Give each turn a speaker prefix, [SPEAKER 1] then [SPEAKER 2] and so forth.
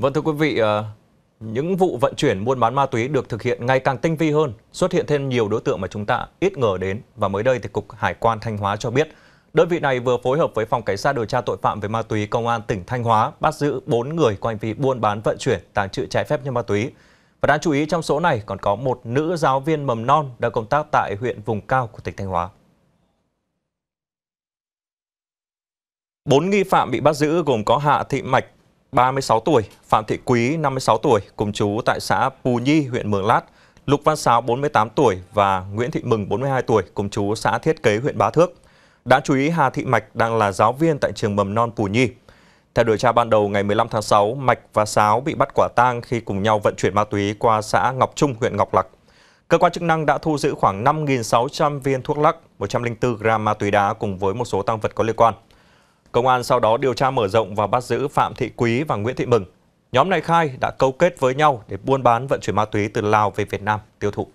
[SPEAKER 1] Vâng thưa quý vị, ờ, những vụ vận chuyển buôn bán ma túy được thực hiện ngày càng tinh vi hơn, xuất hiện thêm nhiều đối tượng mà chúng ta ít ngờ đến và mới đây thì cục Hải quan Thanh Hóa cho biết, đơn vị này vừa phối hợp với phòng cảnh sát điều tra tội phạm về ma túy công an tỉnh Thanh Hóa bắt giữ 4 người có hành vi buôn bán vận chuyển tàng trữ trái phép như ma túy. Và đáng chú ý trong số này còn có một nữ giáo viên mầm non đang công tác tại huyện vùng cao của tỉnh Thanh Hóa. Bốn nghi phạm bị bắt giữ gồm có Hạ Thị Mạch, 36 tuổi, Phạm Thị Quý 56 tuổi, cùng chú tại xã Pù Nhi, huyện Mường Lát, Lục Văn Sáo 48 tuổi và Nguyễn Thị Mừng 42 tuổi, cùng chú xã Thiết Kế, huyện Bá Thước. Đã chú ý Hà Thị Mạch đang là giáo viên tại trường mầm non Pù Nhi. Theo điều tra ban đầu ngày 15 tháng 6, Mạch và Sáo bị bắt quả tang khi cùng nhau vận chuyển ma túy qua xã Ngọc Trung, huyện Ngọc Lặc. Cơ quan chức năng đã thu giữ khoảng 5.600 viên thuốc lắc, 104 gram ma túy đá cùng với một số tăng vật có liên quan. Công an sau đó điều tra mở rộng và bắt giữ Phạm Thị Quý và Nguyễn Thị Mừng. Nhóm này khai đã câu kết với nhau để buôn bán vận chuyển ma túy từ Lào về Việt Nam tiêu thụ.